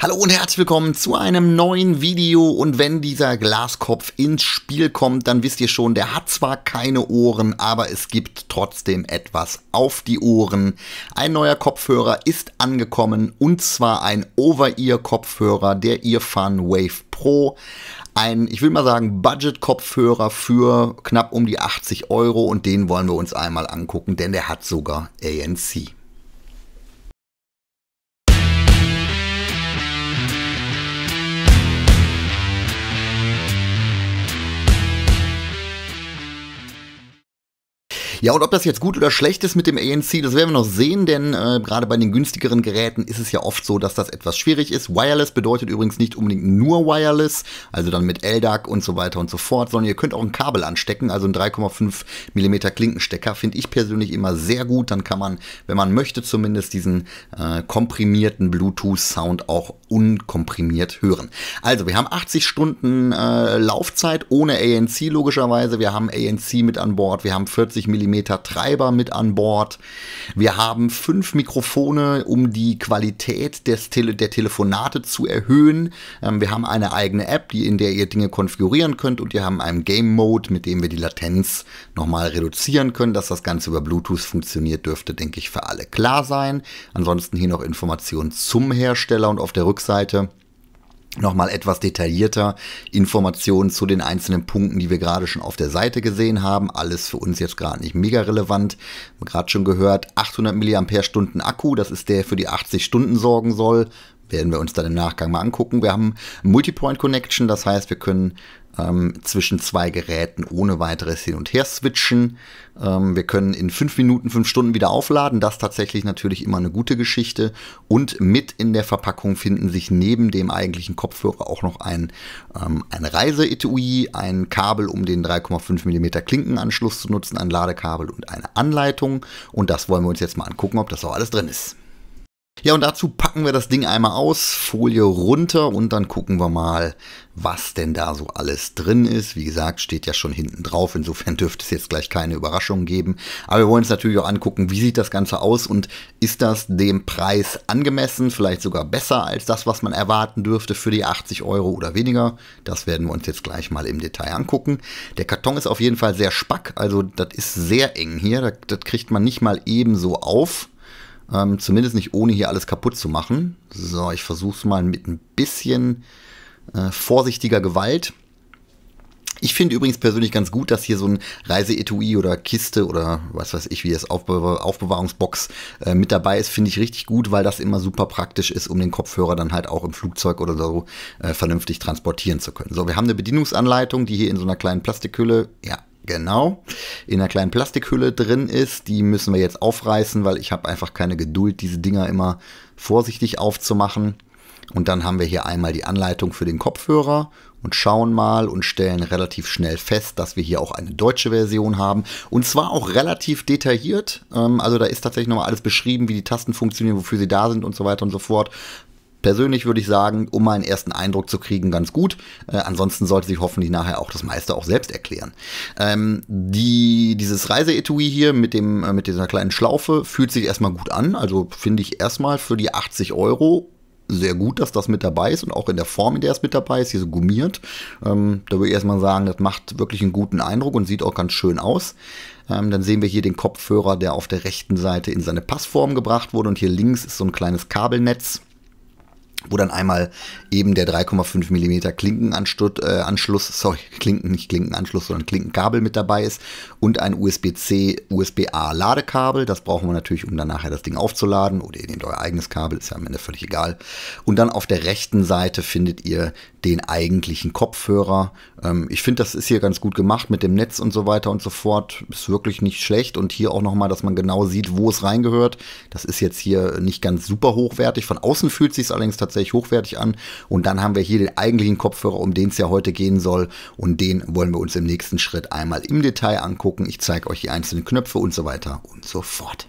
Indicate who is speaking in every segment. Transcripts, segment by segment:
Speaker 1: Hallo und herzlich willkommen zu einem neuen Video und wenn dieser Glaskopf ins Spiel kommt, dann wisst ihr schon, der hat zwar keine Ohren, aber es gibt trotzdem etwas auf die Ohren. Ein neuer Kopfhörer ist angekommen und zwar ein Over-Ear-Kopfhörer, der Earfun Wave Pro. Ein, ich will mal sagen, Budget-Kopfhörer für knapp um die 80 Euro und den wollen wir uns einmal angucken, denn der hat sogar ANC. Ja, und ob das jetzt gut oder schlecht ist mit dem ANC, das werden wir noch sehen, denn äh, gerade bei den günstigeren Geräten ist es ja oft so, dass das etwas schwierig ist. Wireless bedeutet übrigens nicht unbedingt nur Wireless, also dann mit LDAC und so weiter und so fort, sondern ihr könnt auch ein Kabel anstecken, also ein 3,5 mm Klinkenstecker, finde ich persönlich immer sehr gut. Dann kann man, wenn man möchte, zumindest diesen äh, komprimierten Bluetooth-Sound auch unkomprimiert hören. Also, wir haben 80 Stunden äh, Laufzeit ohne ANC logischerweise. Wir haben ANC mit an Bord, wir haben 40 mm Millimeter Treiber mit an Bord. Wir haben fünf Mikrofone, um die Qualität des Tele der Telefonate zu erhöhen. Ähm, wir haben eine eigene App, die, in der ihr Dinge konfigurieren könnt und wir haben einen Game Mode, mit dem wir die Latenz nochmal reduzieren können, dass das Ganze über Bluetooth funktioniert, dürfte, denke ich, für alle klar sein. Ansonsten hier noch Informationen zum Hersteller und auf der Rückseite nochmal etwas detaillierter Informationen zu den einzelnen Punkten, die wir gerade schon auf der Seite gesehen haben. Alles für uns jetzt gerade nicht mega relevant. Gerade schon gehört, 800 mAh Akku, das ist der für die 80 Stunden sorgen soll. Werden wir uns dann im Nachgang mal angucken. Wir haben Multipoint Connection, das heißt, wir können ähm, zwischen zwei Geräten ohne weiteres hin und her switchen. Ähm, wir können in fünf Minuten, fünf Stunden wieder aufladen. Das tatsächlich natürlich immer eine gute Geschichte. Und mit in der Verpackung finden sich neben dem eigentlichen Kopfhörer auch noch ein, ähm, reise etui ein Kabel, um den 3,5 mm Klinkenanschluss zu nutzen, ein Ladekabel und eine Anleitung. Und das wollen wir uns jetzt mal angucken, ob das auch alles drin ist. Ja, und dazu packen wir das Ding einmal aus, Folie runter und dann gucken wir mal, was denn da so alles drin ist. Wie gesagt, steht ja schon hinten drauf, insofern dürfte es jetzt gleich keine Überraschung geben. Aber wir wollen uns natürlich auch angucken, wie sieht das Ganze aus und ist das dem Preis angemessen, vielleicht sogar besser als das, was man erwarten dürfte für die 80 Euro oder weniger. Das werden wir uns jetzt gleich mal im Detail angucken. Der Karton ist auf jeden Fall sehr spack, also das ist sehr eng hier, das, das kriegt man nicht mal ebenso auf. Ähm, zumindest nicht ohne hier alles kaputt zu machen. So, ich versuche es mal mit ein bisschen äh, vorsichtiger Gewalt. Ich finde übrigens persönlich ganz gut, dass hier so ein Reiseetui oder Kiste oder was weiß ich, wie das Aufbe Aufbewahrungsbox äh, mit dabei ist, finde ich richtig gut, weil das immer super praktisch ist, um den Kopfhörer dann halt auch im Flugzeug oder so äh, vernünftig transportieren zu können. So, wir haben eine Bedienungsanleitung, die hier in so einer kleinen Plastikhülle, ja, Genau, in einer kleinen Plastikhülle drin ist. Die müssen wir jetzt aufreißen, weil ich habe einfach keine Geduld, diese Dinger immer vorsichtig aufzumachen. Und dann haben wir hier einmal die Anleitung für den Kopfhörer und schauen mal und stellen relativ schnell fest, dass wir hier auch eine deutsche Version haben. Und zwar auch relativ detailliert. Ähm, also da ist tatsächlich nochmal alles beschrieben, wie die Tasten funktionieren, wofür sie da sind und so weiter und so fort persönlich würde ich sagen, um mal einen ersten Eindruck zu kriegen, ganz gut. Äh, ansonsten sollte sich hoffentlich nachher auch das meiste auch selbst erklären. Ähm, die, dieses Reiseetui hier mit, dem, äh, mit dieser kleinen Schlaufe fühlt sich erstmal gut an. Also finde ich erstmal für die 80 Euro sehr gut, dass das mit dabei ist und auch in der Form, in der es mit dabei ist, hier so gummiert. Ähm, da würde ich erstmal sagen, das macht wirklich einen guten Eindruck und sieht auch ganz schön aus. Ähm, dann sehen wir hier den Kopfhörer, der auf der rechten Seite in seine Passform gebracht wurde und hier links ist so ein kleines Kabelnetz wo dann einmal eben der 3,5 mm Klinkenanschluss, äh, sorry, Klinken, nicht Klinkenanschluss, sondern Klinkenkabel mit dabei ist und ein USB-C, USB-A Ladekabel. Das brauchen wir natürlich, um dann nachher das Ding aufzuladen oder ihr nehmt euer eigenes Kabel, ist ja am Ende völlig egal. Und dann auf der rechten Seite findet ihr den eigentlichen Kopfhörer. Ähm, ich finde, das ist hier ganz gut gemacht mit dem Netz und so weiter und so fort. Ist wirklich nicht schlecht und hier auch nochmal, dass man genau sieht, wo es reingehört. Das ist jetzt hier nicht ganz super hochwertig. Von außen fühlt es sich allerdings tatsächlich tatsächlich hochwertig an. Und dann haben wir hier den eigentlichen Kopfhörer, um den es ja heute gehen soll. Und den wollen wir uns im nächsten Schritt einmal im Detail angucken. Ich zeige euch die einzelnen Knöpfe und so weiter und so fort.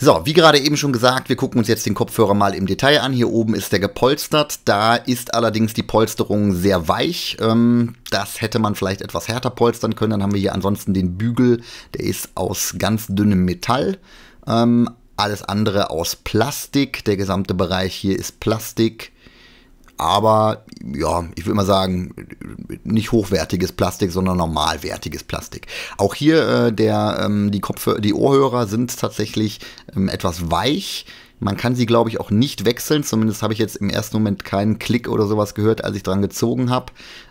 Speaker 1: So, wie gerade eben schon gesagt, wir gucken uns jetzt den Kopfhörer mal im Detail an. Hier oben ist der gepolstert. Da ist allerdings die Polsterung sehr weich. Ähm, das hätte man vielleicht etwas härter polstern können. Dann haben wir hier ansonsten den Bügel. Der ist aus ganz dünnem Metall. Ähm, alles andere aus Plastik. Der gesamte Bereich hier ist Plastik. Aber ja, ich würde mal sagen, nicht hochwertiges Plastik, sondern normalwertiges Plastik. Auch hier äh, der, ähm, die, Kopfhörer, die Ohrhörer sind tatsächlich ähm, etwas weich. Man kann sie, glaube ich, auch nicht wechseln. Zumindest habe ich jetzt im ersten Moment keinen Klick oder sowas gehört, als ich dran gezogen habe.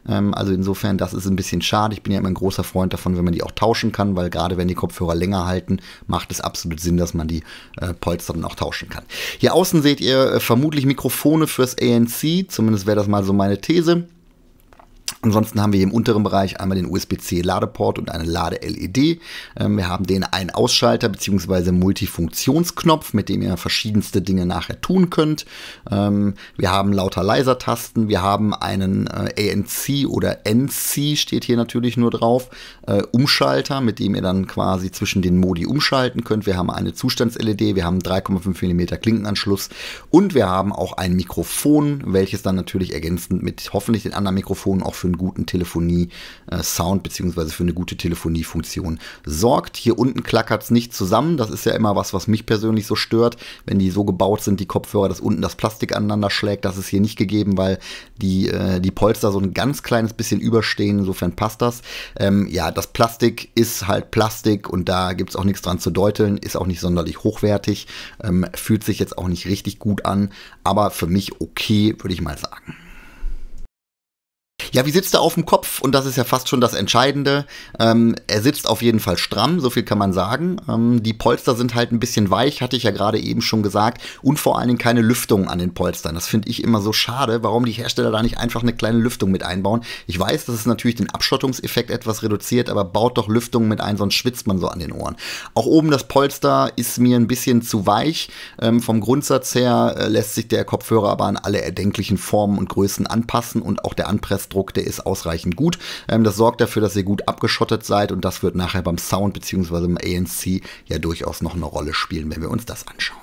Speaker 1: Ähm, also insofern, das ist ein bisschen schade. Ich bin ja immer ein großer Freund davon, wenn man die auch tauschen kann, weil gerade wenn die Kopfhörer länger halten, macht es absolut Sinn, dass man die äh, Polster dann auch tauschen kann. Hier außen seht ihr äh, vermutlich Mikrofone fürs ANC. Zumindest wäre das mal so meine These. Ansonsten haben wir hier im unteren Bereich einmal den USB-C-Ladeport und eine Lade-LED. Ähm, wir haben den Ein-Ausschalter bzw. Multifunktionsknopf, mit dem ihr verschiedenste Dinge nachher tun könnt. Ähm, wir haben lauter leiser Tasten, wir haben einen äh, ANC oder NC, steht hier natürlich nur drauf, äh, Umschalter, mit dem ihr dann quasi zwischen den Modi umschalten könnt. Wir haben eine Zustands-LED, wir haben 3,5 mm Klinkenanschluss und wir haben auch ein Mikrofon, welches dann natürlich ergänzend mit hoffentlich den anderen Mikrofonen auch für einen guten Telefonie-Sound äh, beziehungsweise für eine gute Telefoniefunktion sorgt. Hier unten klackert es nicht zusammen. Das ist ja immer was, was mich persönlich so stört, wenn die so gebaut sind, die Kopfhörer, dass unten das Plastik aneinander schlägt. Das ist hier nicht gegeben, weil die, äh, die Polster so ein ganz kleines bisschen überstehen. Insofern passt das. Ähm, ja, das Plastik ist halt Plastik und da gibt es auch nichts dran zu deuteln. Ist auch nicht sonderlich hochwertig. Ähm, fühlt sich jetzt auch nicht richtig gut an, aber für mich okay, würde ich mal sagen. Ja, wie sitzt er auf dem Kopf? Und das ist ja fast schon das Entscheidende. Ähm, er sitzt auf jeden Fall stramm, so viel kann man sagen. Ähm, die Polster sind halt ein bisschen weich, hatte ich ja gerade eben schon gesagt. Und vor allen Dingen keine Lüftung an den Polstern. Das finde ich immer so schade, warum die Hersteller da nicht einfach eine kleine Lüftung mit einbauen. Ich weiß, dass es natürlich den Abschottungseffekt etwas reduziert, aber baut doch Lüftung mit ein, sonst schwitzt man so an den Ohren. Auch oben das Polster ist mir ein bisschen zu weich. Ähm, vom Grundsatz her äh, lässt sich der Kopfhörer aber an alle erdenklichen Formen und Größen anpassen und auch der Anpressdruck Druck, der ist ausreichend gut. Ähm, das sorgt dafür, dass ihr gut abgeschottet seid und das wird nachher beim Sound bzw. im ANC ja durchaus noch eine Rolle spielen, wenn wir uns das anschauen.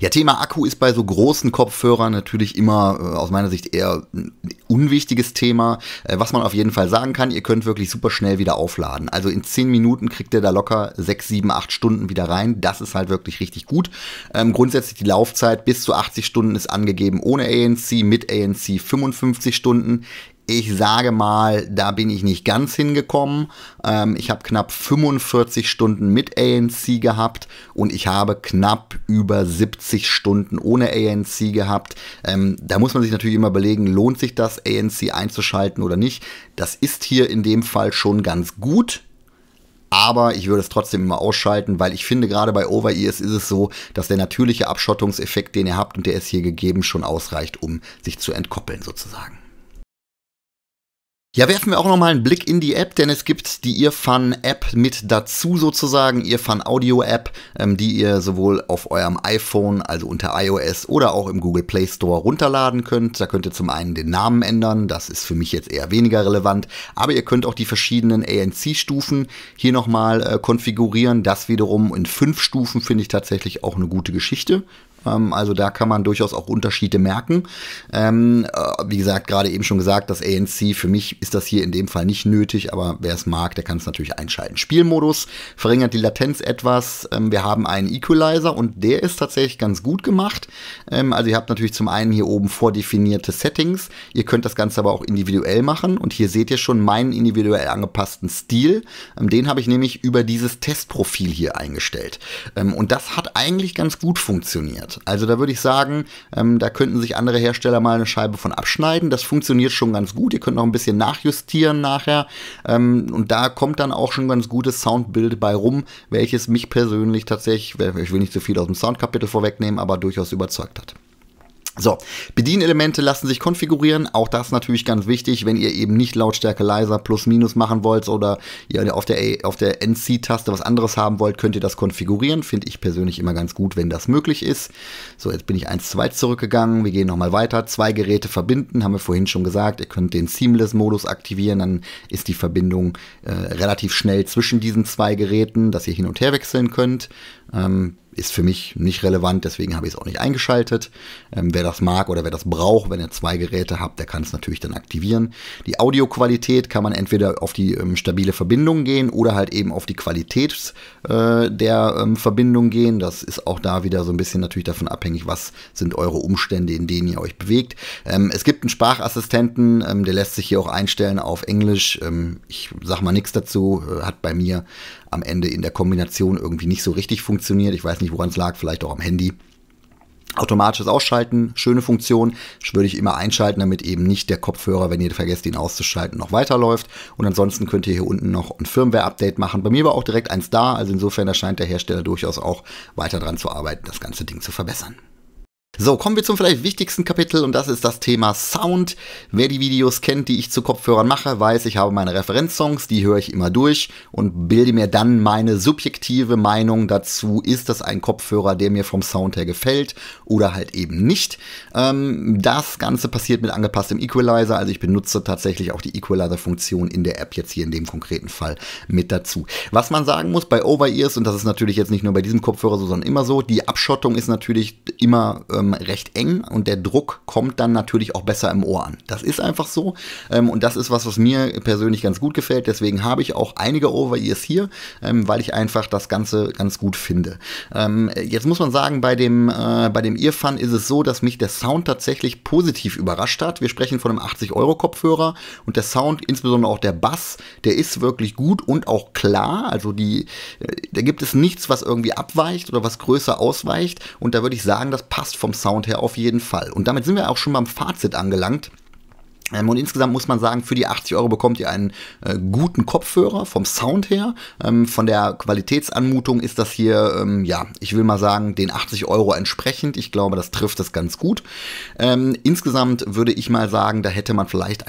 Speaker 1: Ja, Thema Akku ist bei so großen Kopfhörern natürlich immer äh, aus meiner Sicht eher ein unwichtiges Thema. Äh, was man auf jeden Fall sagen kann, ihr könnt wirklich super schnell wieder aufladen. Also in 10 Minuten kriegt ihr da locker 6, 7, 8 Stunden wieder rein. Das ist halt wirklich richtig gut. Ähm, grundsätzlich die Laufzeit bis zu 80 Stunden ist angegeben ohne ANC, mit ANC 55 Stunden. Ich sage mal, da bin ich nicht ganz hingekommen. Ähm, ich habe knapp 45 Stunden mit ANC gehabt und ich habe knapp über 70 Stunden ohne ANC gehabt. Ähm, da muss man sich natürlich immer überlegen, lohnt sich das, ANC einzuschalten oder nicht. Das ist hier in dem Fall schon ganz gut. Aber ich würde es trotzdem immer ausschalten, weil ich finde, gerade bei Over-Ears ist es so, dass der natürliche Abschottungseffekt, den ihr habt, und der ist hier gegeben, schon ausreicht, um sich zu entkoppeln sozusagen. Ja, werfen wir auch nochmal einen Blick in die App, denn es gibt die Irfan-App mit dazu sozusagen, Irfan-Audio-App, ähm, die ihr sowohl auf eurem iPhone, also unter iOS oder auch im Google Play Store runterladen könnt. Da könnt ihr zum einen den Namen ändern, das ist für mich jetzt eher weniger relevant, aber ihr könnt auch die verschiedenen ANC-Stufen hier nochmal äh, konfigurieren. Das wiederum in fünf Stufen finde ich tatsächlich auch eine gute Geschichte. Ähm, also da kann man durchaus auch Unterschiede merken. Ähm, äh, wie gesagt, gerade eben schon gesagt, das ANC, für mich ist das hier in dem Fall nicht nötig, aber wer es mag, der kann es natürlich einschalten. Spielmodus verringert die Latenz etwas. Ähm, wir haben einen Equalizer und der ist tatsächlich ganz gut gemacht. also ihr habt natürlich zum einen hier oben vordefinierte Settings. Ihr könnt das Ganze aber auch individuell machen und hier seht ihr schon meinen individuell angepassten Stil. den habe ich nämlich über dieses Testprofil hier eingestellt. und das hat eigentlich ganz gut funktioniert funktioniert. Also da würde ich sagen, ähm, da könnten sich andere Hersteller mal eine Scheibe von abschneiden. Das funktioniert schon ganz gut. Ihr könnt noch ein bisschen nachjustieren nachher. Ähm, und da kommt dann auch schon ein ganz gutes Soundbild bei rum, welches mich persönlich tatsächlich, ich will nicht zu so viel aus dem Soundkapitel vorwegnehmen, aber durchaus überzeugt hat. So, Bedienelemente lassen sich konfigurieren. Auch das natürlich ganz wichtig, wenn ihr eben nicht Lautstärke leiser plus minus machen wollt oder ihr auf der, auf der NC-Taste was anderes haben wollt, könnt ihr das konfigurieren. Finde ich persönlich immer ganz gut, wenn das möglich ist. So, jetzt bin ich 1 2 zurückgegangen. Wir gehen nochmal weiter. Zwei Geräte verbinden, haben wir vorhin schon gesagt. Ihr könnt den Seamless-Modus aktivieren. Dann ist die Verbindung äh, relativ schnell zwischen diesen zwei Geräten, dass ihr hin und her wechseln könnt. Ähm, ist für mich nicht relevant, deswegen habe ich es auch nicht eingeschaltet. Ähm, wer das mag oder wer das braucht, wenn ihr zwei Geräte habt, der kann es natürlich dann aktivieren. Die Audioqualität kann man entweder auf die ähm, stabile Verbindung gehen oder halt eben auf die Qualität äh, der ähm, Verbindung gehen. Das ist auch da wieder so ein bisschen natürlich davon abhängig, was sind eure Umstände, in denen ihr euch bewegt. Ähm, es gibt einen Sprachassistenten, ähm, der lässt sich hier auch einstellen auf Englisch. Ähm, ich sag mal nichts dazu, äh, hat bei mir am Ende in der Kombination irgendwie nicht so richtig funktioniert. Ich weiß nicht, woran es lag, vielleicht auch am Handy. Automatisches Ausschalten, schöne Funktion, würde ich immer einschalten, damit eben nicht der Kopfhörer, wenn ihr vergesst, ihn auszuschalten, noch weiterläuft. Und ansonsten könnt ihr hier unten noch ein Firmware-Update machen. Bei mir war auch direkt eins da, also insofern erscheint der Hersteller durchaus auch weiter dran zu arbeiten, das ganze Ding zu verbessern. So, kommen wir zum vielleicht wichtigsten Kapitel und das ist das Thema Sound. Wer die Videos kennt, die ich zu Kopfhörern mache, weiß, ich habe meine Referenzsongs, die höre ich immer durch und bilde mir dann meine subjektive Meinung dazu, ist das ein Kopfhörer, der mir vom Sound her gefällt oder halt eben nicht. Ähm, das Ganze passiert mit angepasstem Equalizer, also ich benutze tatsächlich auch die Equalizer-Funktion in der App jetzt hier in dem konkreten Fall mit dazu. Was man sagen muss, bei Over-Ears, und das ist natürlich jetzt nicht nur bei diesem Kopfhörer so, sondern immer so, die Abschottung ist natürlich immer ähm, ähm, recht eng und der Druck kommt dann natürlich auch besser im Ohr an. Das ist einfach so ähm, und das ist was, was mir persönlich ganz gut gefällt. Deswegen habe ich auch einige Over-Ears hier, ähm, weil ich einfach das Ganze ganz gut finde. Ähm, jetzt muss man sagen, bei dem, äh, bei dem Earfun ist es so, dass mich der Sound tatsächlich positiv überrascht hat. Wir sprechen von einem 80-Euro-Kopfhörer und der Sound, insbesondere auch der Bass, der ist wirklich gut und auch klar. Also die, äh, da gibt es nichts, was irgendwie abweicht oder was größer ausweicht und da würde ich sagen, das passt vom Sound her auf jeden Fall. Und damit sind wir auch schon beim Fazit angelangt. Ähm, und insgesamt muss man sagen, für die 80 Euro bekommt ihr einen äh, guten Kopfhörer vom Sound her. Ähm, von der Qualitätsanmutung ist das hier, ähm, ja, ich will mal sagen, den 80 Euro entsprechend. Ich glaube, das trifft es ganz gut. Ähm, insgesamt würde ich mal sagen, da hätte man vielleicht,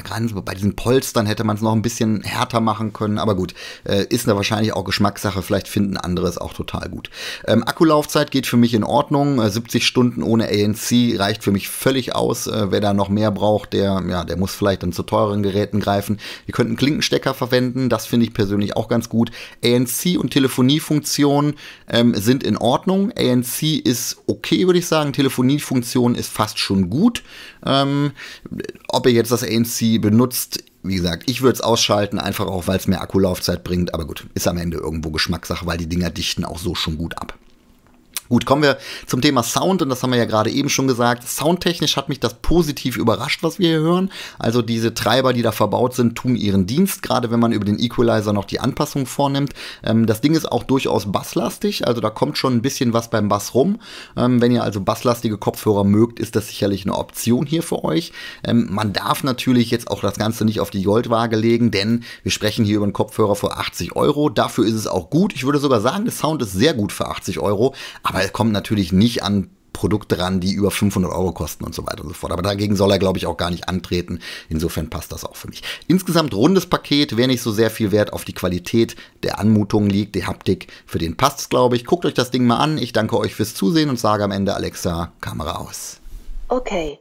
Speaker 1: bei diesen Polstern hätte man es noch ein bisschen härter machen können. Aber gut, äh, ist da wahrscheinlich auch Geschmackssache. Vielleicht finden andere es auch total gut. Ähm, Akkulaufzeit geht für mich in Ordnung. Äh, 70 Stunden ohne ANC reicht für mich völlig aus. Äh, wer da noch mehr braucht, der, ja, der muss muss vielleicht dann zu teureren Geräten greifen. Ihr könnt einen Klinkenstecker verwenden, das finde ich persönlich auch ganz gut. ANC und Telefoniefunktion ähm, sind in Ordnung. ANC ist okay, würde ich sagen. Telefoniefunktion ist fast schon gut. Ähm, ob ihr jetzt das ANC benutzt, wie gesagt, ich würde es ausschalten, einfach auch, weil es mehr Akkulaufzeit bringt. Aber gut, ist am Ende irgendwo Geschmackssache, weil die Dinger dichten auch so schon gut ab. Gut, kommen wir zum Thema Sound und das haben wir ja gerade eben schon gesagt. Soundtechnisch hat mich das positiv überrascht, was wir hier hören. Also diese Treiber, die da verbaut sind, tun ihren Dienst, gerade wenn man über den Equalizer noch die Anpassung vornimmt. Ähm, das Ding ist auch durchaus basslastig, also da kommt schon ein bisschen was beim Bass rum. Ähm, wenn ihr also basslastige Kopfhörer mögt, ist das sicherlich eine Option hier für euch. Ähm, man darf natürlich jetzt auch das Ganze nicht auf die Goldwaage legen, denn wir sprechen hier über einen Kopfhörer für 80 Euro. Dafür ist es auch gut. Ich würde sogar sagen, der Sound ist sehr gut für 80 Euro, aber aber es kommt natürlich nicht an Produkte ran, die über 500 Euro kosten und so weiter und so fort. Aber dagegen soll er, glaube ich, auch gar nicht antreten. Insofern passt das auch für mich. Insgesamt rundes Paket, wer nicht so sehr viel Wert auf die Qualität der Anmutung liegt, die Haptik, für den passt es, glaube ich. Guckt euch das Ding mal an. Ich danke euch fürs Zusehen und sage am Ende, Alexa, Kamera aus. Okay.